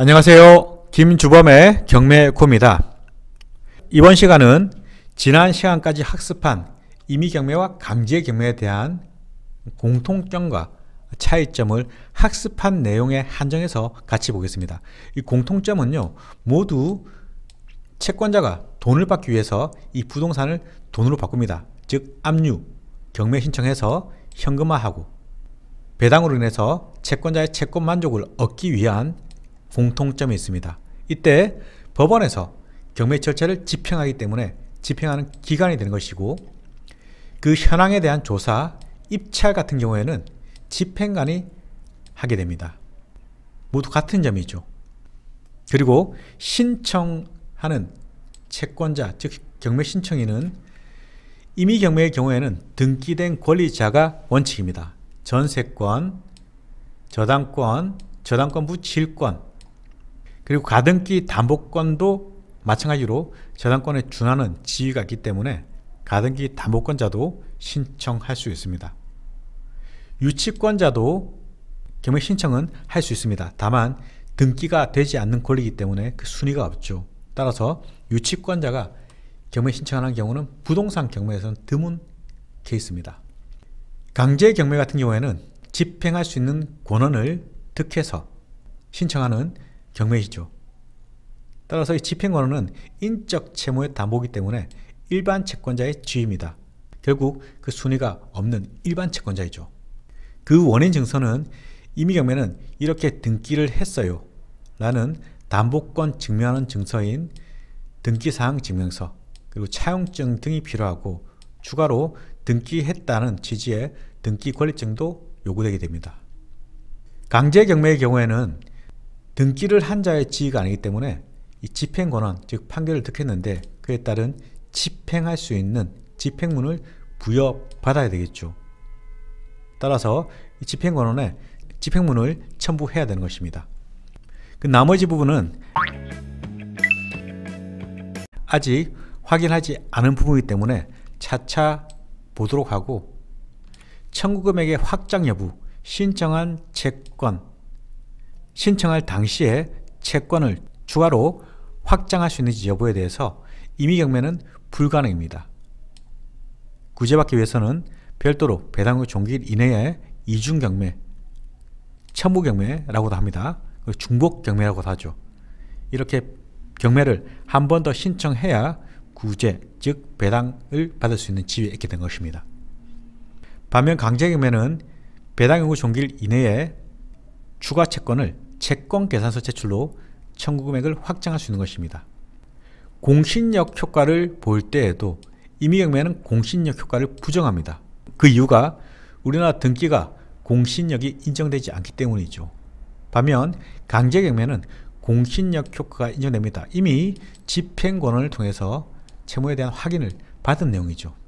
안녕하세요. 김주범의 경매코입니다. 이번 시간은 지난 시간까지 학습한 임의경매와 강제경매에 대한 공통점과 차이점을 학습한 내용에 한정해서 같이 보겠습니다. 이 공통점은요. 모두 채권자가 돈을 받기 위해서 이 부동산을 돈으로 바꿉니다. 즉 압류, 경매 신청해서 현금화하고 배당으로 인해서 채권자의 채권 만족을 얻기 위한 공통점이 있습니다. 이때 법원에서 경매 절차를 집행하기 때문에 집행하는 기간이 되는 것이고 그 현황에 대한 조사, 입찰 같은 경우에는 집행관이 하게 됩니다. 모두 같은 점이죠. 그리고 신청하는 채권자, 즉 경매 신청인은 임의 경매의 경우에는 등기된 권리자가 원칙입니다. 전세권, 저당권, 저당권부 질권 그리고 가등기 담보권도 마찬가지로 저당권에 준하는 지위가 있기 때문에 가등기 담보권자도 신청할 수 있습니다. 유치권자도 경매 신청은 할 수 있습니다. 다만 등기가 되지 않는 권리이기 때문에 그 순위가 없죠. 따라서 유치권자가 경매 신청하는 경우는 부동산 경매에서는 드문 케이스입니다. 강제 경매 같은 경우에는 집행할 수 있는 권한을 득해서 신청하는 경매이죠. 따라서 이 집행권은 인적 채무의 담보이기 때문에 일반 채권자의 지위입니다. 결국 그 순위가 없는 일반 채권자이죠. 그 원인 증서는 임의 경매는 이렇게 등기를 했어요. 라는 담보권 증명하는 증서인 등기사항 증명서 그리고 차용증 등이 필요하고 추가로 등기했다는 취지의 등기권리증도 요구되게 됩니다. 강제 경매의 경우에는 등기를 한 자의 지위가 아니기 때문에 이 집행 권한, 즉 판결을 득했는데 그에 따른 집행할 수 있는 집행문을 부여받아야 되겠죠. 따라서 이 집행 권한에 집행문을 첨부해야 되는 것입니다. 그 나머지 부분은 아직 확인하지 않은 부분이기 때문에 차차 보도록 하고 청구금액의 확장 여부, 신청한 채권, 신청할 당시에 채권을 추가로 확장할 수 있는지 여부에 대해서 임의 경매는 불가능입니다. 구제받기 위해서는 별도로 배당금 종기일 이내에 이중 경매, 첨부 경매라고도 합니다. 중복 경매라고도 하죠. 이렇게 경매를 한 번 더 신청해야 구제, 즉 배당을 받을 수 있는 지위에 있게 된 것입니다. 반면 강제경매는 배당 요 종기일 이내에 추가 채권을 채권 계산서 제출로 청구 금액을 확장할 수 있는 것입니다. 공신력 효과를 볼 때에도 임의경매는 공신력 효과를 부정합니다. 그 이유가 우리나라 등기가 공신력이 인정되지 않기 때문이죠. 반면 강제경매는 공신력 효과가 인정됩니다. 이미 집행권을 통해서 채무에 대한 확인을 받은 내용이죠.